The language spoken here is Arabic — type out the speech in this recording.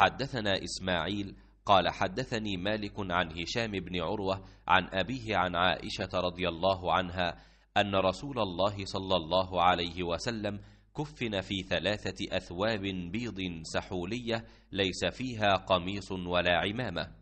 حدثنا إسماعيل قال حدثني مالك عن هشام بن عروة عن أبيه عن عائشة رضي الله عنها أن رسول الله صلى الله عليه وسلم كفن في ثلاثة أثواب بيض سحولية ليس فيها قميص ولا عمامة